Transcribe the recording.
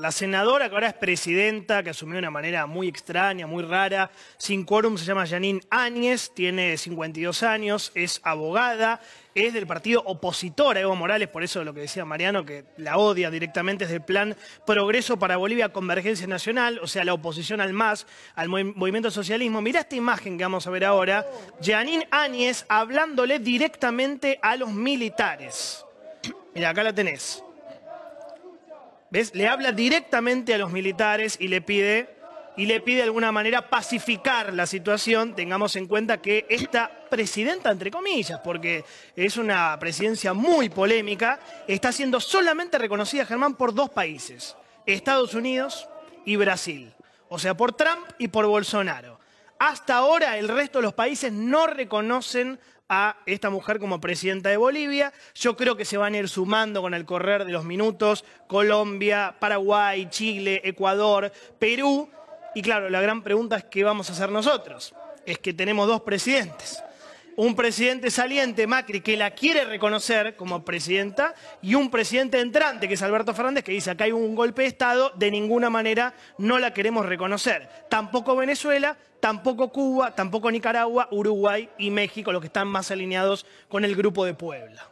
La senadora que ahora es presidenta, que asumió de una manera muy extraña, muy rara, sin quórum, se llama Janine Áñez, tiene 52 años, es abogada, es del partido opositor a Evo Morales, por eso lo que decía Mariano, que la odia directamente, es del plan Progreso para Bolivia, Convergencia Nacional, o sea, la oposición al MAS, al movimiento socialismo. Mirá esta imagen que vamos a ver ahora, Janine Áñez hablándole directamente a los militares. Mira, acá la tenés. ¿Ves? Le habla directamente a los militares y le pide y le pide de alguna manera pacificar la situación. Tengamos en cuenta que esta presidenta, entre comillas, porque es una presidencia muy polémica, está siendo solamente reconocida, Germán, por dos países, Estados Unidos y Brasil. O sea, por Trump y por Bolsonaro. Hasta ahora el resto de los países no reconocen a esta mujer como presidenta de Bolivia. Yo creo que se van a ir sumando con el correr de los minutos Colombia, Paraguay, Chile, Ecuador, Perú. Y claro, la gran pregunta es qué vamos a hacer nosotros. Es que tenemos dos presidentes un presidente saliente, Macri, que la quiere reconocer como presidenta, y un presidente entrante, que es Alberto Fernández, que dice acá hay un golpe de Estado, de ninguna manera no la queremos reconocer. Tampoco Venezuela, tampoco Cuba, tampoco Nicaragua, Uruguay y México, los que están más alineados con el Grupo de Puebla.